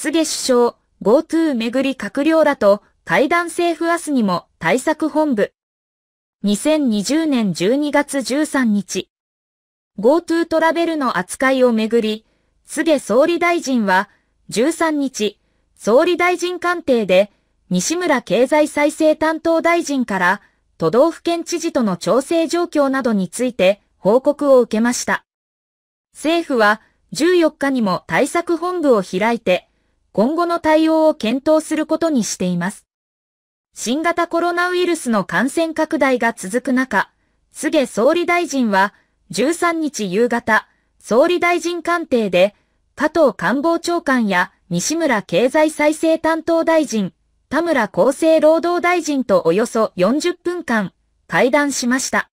菅首相、GoTo めぐり閣僚らと対談政府明日にも対策本部。2020年12月13日。GoTo トラベルの扱いをめぐり、菅総理大臣は13日、総理大臣官邸で西村経済再生担当大臣から都道府県知事との調整状況などについて報告を受けました。政府は14日にも対策本部を開いて今後の対応を検討することにしています。新型コロナウイルスの感染拡大が続く中、菅総理大臣は13日夕方、総理大臣官邸で、加藤官房長官や西村経済再生担当大臣、田村厚生労働大臣とおよそ40分間会談しました。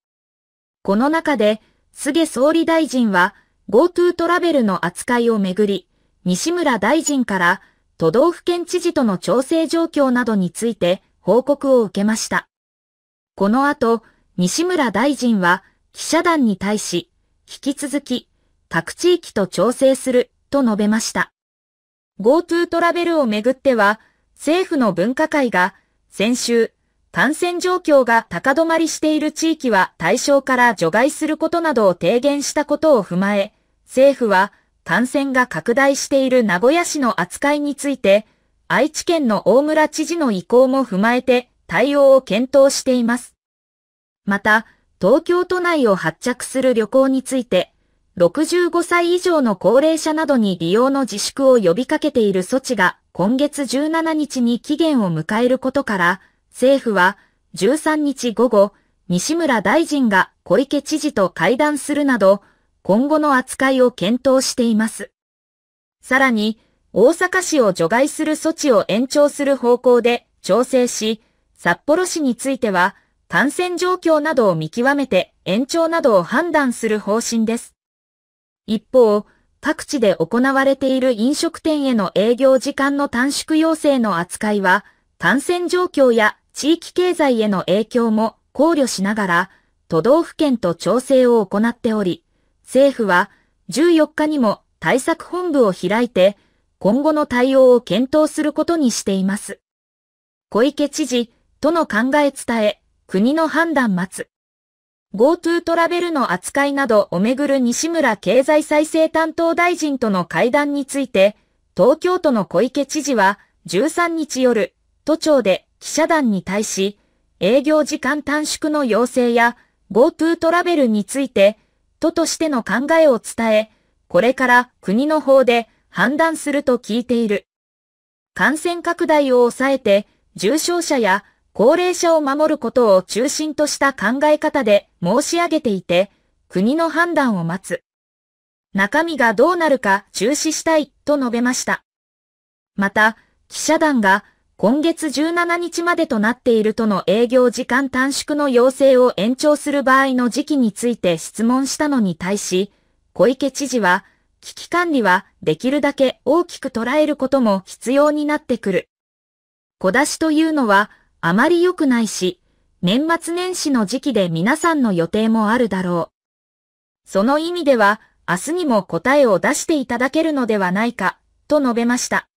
この中で、菅総理大臣は GoTo トラベルの扱いをめぐり、西村大臣から都道府県知事との調整状況などについて報告を受けました。この後、西村大臣は記者団に対し、引き続き、各地域と調整すると述べました。GoTo トラベルをめぐっては、政府の分科会が先週、感染状況が高止まりしている地域は対象から除外することなどを提言したことを踏まえ、政府は感染が拡大している名古屋市の扱いについて、愛知県の大村知事の意向も踏まえて対応を検討しています。また、東京都内を発着する旅行について、65歳以上の高齢者などに利用の自粛を呼びかけている措置が今月17日に期限を迎えることから、政府は13日午後、西村大臣が小池知事と会談するなど、今後の扱いを検討しています。さらに、大阪市を除外する措置を延長する方向で調整し、札幌市については、感染状況などを見極めて延長などを判断する方針です。一方、各地で行われている飲食店への営業時間の短縮要請の扱いは、感染状況や地域経済への影響も考慮しながら、都道府県と調整を行っており、政府は14日にも対策本部を開いて、今後の対応を検討することにしています。小池知事との考え伝え、国の判断待つ。GoTo トラベルの扱いなどをめぐる西村経済再生担当大臣との会談について、東京都の小池知事は13日夜、都庁で記者団に対し、営業時間短縮の要請や GoTo トラベルについて、人としての考えを伝え、これから国の方で判断すると聞いている。感染拡大を抑えて、重症者や高齢者を守ることを中心とした考え方で申し上げていて、国の判断を待つ。中身がどうなるか中止したいと述べました。また、記者団が今月17日までとなっているとの営業時間短縮の要請を延長する場合の時期について質問したのに対し、小池知事は、危機管理はできるだけ大きく捉えることも必要になってくる。小出しというのはあまり良くないし、年末年始の時期で皆さんの予定もあるだろう。その意味では、明日にも答えを出していただけるのではないか、と述べました。